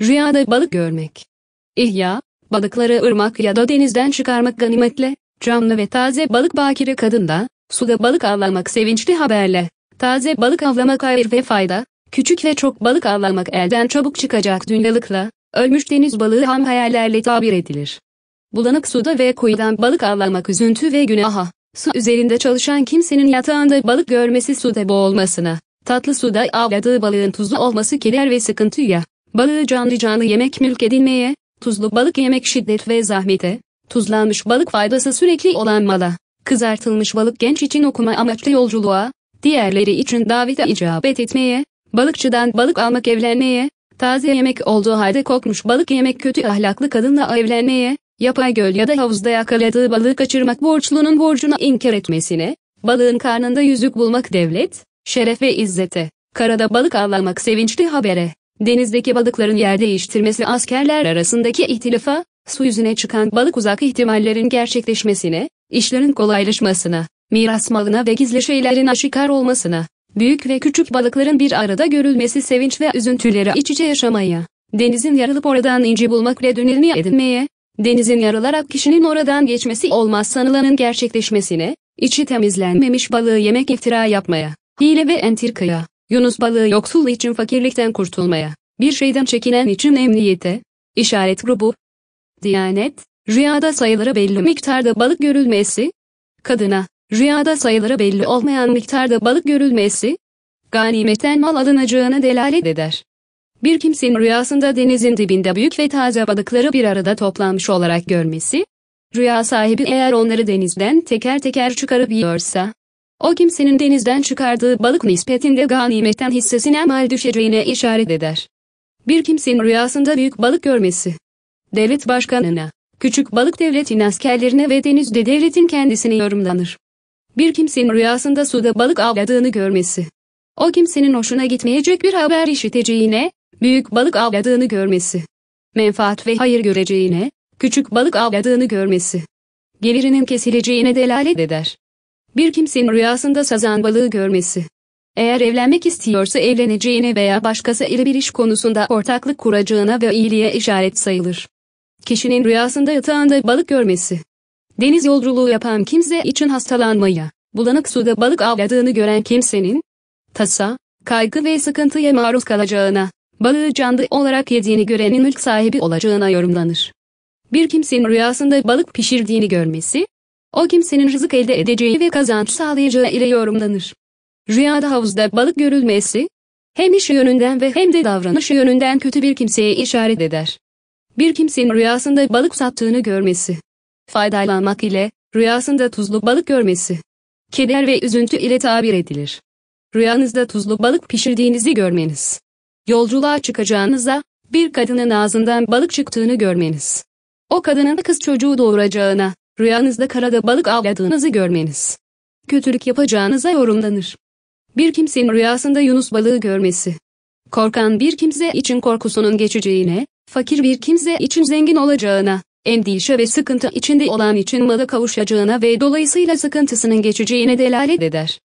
Rüyada balık görmek. İhya, balıkları ırmak ya da denizden çıkarmak ganimetle, canlı ve taze balık bakire kadında, suda balık avlamak sevinçli haberle, taze balık avlamak hayır ve fayda, küçük ve çok balık avlamak elden çabuk çıkacak dünyalıkla, ölmüş deniz balığı ham hayallerle tabir edilir. Bulanık suda ve kuyudan balık avlamak üzüntü ve günaha, su üzerinde çalışan kimsenin yatağında balık görmesi suda boğulmasına, tatlı suda avladığı balığın tuzlu olması keder ve sıkıntıya. Balığı canlı canlı yemek mülk edinmeye, tuzlu balık yemek şiddet ve zahmete, tuzlanmış balık faydası sürekli olan mala, kızartılmış balık genç için okuma amaçlı yolculuğa, diğerleri için davete icabet etmeye, balıkçıdan balık almak evlenmeye, taze yemek olduğu halde kokmuş balık yemek kötü ahlaklı kadınla evlenmeye, yapay göl ya da havuzda yakaladığı balığı kaçırmak borçlunun borcunu inkar etmesine, balığın karnında yüzük bulmak devlet, şeref ve izzete, karada balık avlamak sevinçli habere. Denizdeki balıkların yer değiştirmesi askerler arasındaki ihtilafa, su yüzüne çıkan balık uzak ihtimallerin gerçekleşmesine, işlerin kolaylaşmasına, miras malına ve gizli şeylerin aşikar olmasına, büyük ve küçük balıkların bir arada görülmesi sevinç ve üzüntüleri iç içe yaşamaya, denizin yarılıp oradan inci bulmak ve dönülme edinmeye, denizin yarılarak kişinin oradan geçmesi olmaz sanılanın gerçekleşmesine, içi temizlenmemiş balığı yemek iftira yapmaya, hile ve entrikaya, Yunus balığı yoksul için fakirlikten kurtulmaya, bir şeyden çekinen için emniyete, işaret grubu, Diyanet, rüyada sayılara belli miktarda balık görülmesi, kadına, rüyada sayılara belli olmayan miktarda balık görülmesi, ganimetten mal alınacağına delalet eder. Bir kimsenin rüyasında denizin dibinde büyük ve taze balıkları bir arada toplanmış olarak görmesi, rüya sahibi eğer onları denizden teker teker çıkarıp yiyorsa, o kimsenin denizden çıkardığı balık nispetinde ganimetten hissesine mal düşeceğine işaret eder. Bir kimsenin rüyasında büyük balık görmesi. Devlet başkanına, küçük balık devletin askerlerine ve denizde devletin kendisine yorumlanır. Bir kimsenin rüyasında suda balık avladığını görmesi. O kimsenin hoşuna gitmeyecek bir haber işiteceğine, büyük balık avladığını görmesi. Menfaat ve hayır göreceğine, küçük balık avladığını görmesi. Gelirinin kesileceğine delalet eder. Bir kimsenin rüyasında sazan balığı görmesi. Eğer evlenmek istiyorsa evleneceğine veya başkası ile bir iş konusunda ortaklık kuracağına ve iyiliğe işaret sayılır. Kişinin rüyasında yatağında balık görmesi. Deniz yolculuğu yapan kimse için hastalanmaya, bulanık suda balık avladığını gören kimsenin, tasa, kaygı ve sıkıntıya maruz kalacağına, balığı canlı olarak yediğini görenin mülk sahibi olacağına yorumlanır. Bir kimsenin rüyasında balık pişirdiğini görmesi, o kimsenin rızık elde edeceği ve kazanç sağlayacağı ile yorumlanır. Rüyada havuzda balık görülmesi, hem iş yönünden ve hem de davranış yönünden kötü bir kimseye işaret eder. Bir kimsenin rüyasında balık sattığını görmesi, faydalanmak ile rüyasında tuzlu balık görmesi, keder ve üzüntü ile tabir edilir. Rüyanızda tuzlu balık pişirdiğinizi görmeniz, yolculuğa çıkacağınıza bir kadının ağzından balık çıktığını görmeniz, o kadının kız çocuğu doğuracağına Rüyanızda karada balık avladığınızı görmeniz. Kötülük yapacağınıza yorumlanır. Bir kimsenin rüyasında Yunus balığı görmesi. Korkan bir kimse için korkusunun geçeceğine, fakir bir kimse için zengin olacağına, endişe ve sıkıntı içinde olan için mala kavuşacağına ve dolayısıyla sıkıntısının geçeceğine delalet eder.